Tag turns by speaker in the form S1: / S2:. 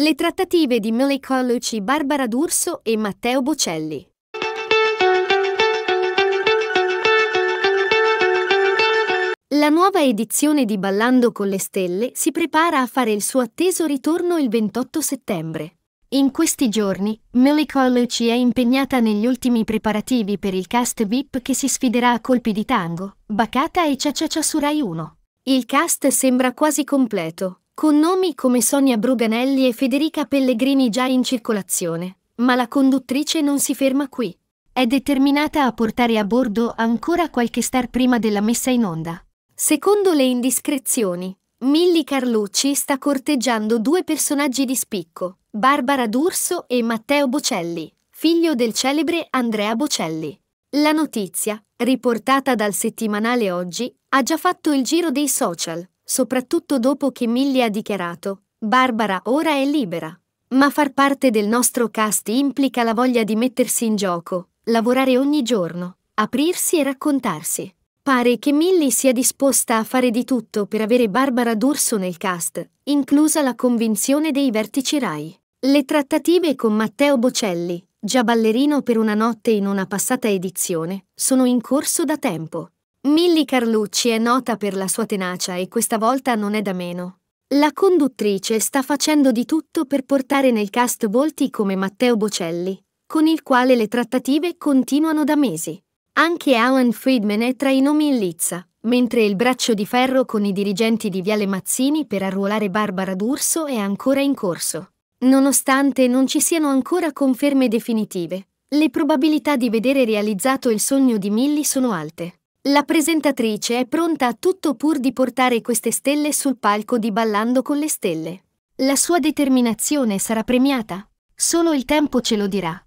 S1: Le trattative di Millie Colucci, Barbara D'Urso e Matteo Bocelli. La nuova edizione di Ballando con le Stelle si prepara a fare il suo atteso ritorno il 28 settembre. In questi giorni, Millie Colucci è impegnata negli ultimi preparativi per il cast VIP che si sfiderà a colpi di tango, bacata e ciaciacia su Rai 1. Il cast sembra quasi completo, con nomi come Sonia Bruganelli e Federica Pellegrini già in circolazione. Ma la conduttrice non si ferma qui. È determinata a portare a bordo ancora qualche star prima della messa in onda. Secondo le indiscrezioni, Milly Carlucci sta corteggiando due personaggi di spicco, Barbara D'Urso e Matteo Bocelli, figlio del celebre Andrea Bocelli. La notizia, riportata dal settimanale Oggi, ha già fatto il giro dei social, soprattutto dopo che Millie ha dichiarato Barbara ora è libera. Ma far parte del nostro cast implica la voglia di mettersi in gioco, lavorare ogni giorno, aprirsi e raccontarsi. Pare che Millie sia disposta a fare di tutto per avere Barbara D'Urso nel cast, inclusa la convinzione dei vertici Rai. Le trattative con Matteo Bocelli, già ballerino per una notte in una passata edizione, sono in corso da tempo. Milly Carlucci è nota per la sua tenacia e questa volta non è da meno. La conduttrice sta facendo di tutto per portare nel cast volti come Matteo Bocelli, con il quale le trattative continuano da mesi. Anche Alan Friedman è tra i nomi in lizza, mentre il braccio di ferro con i dirigenti di Viale Mazzini per arruolare Barbara D'Urso è ancora in corso. Nonostante non ci siano ancora conferme definitive, le probabilità di vedere realizzato il sogno di Millie sono alte. La presentatrice è pronta a tutto pur di portare queste stelle sul palco di Ballando con le stelle. La sua determinazione sarà premiata. Solo il tempo ce lo dirà.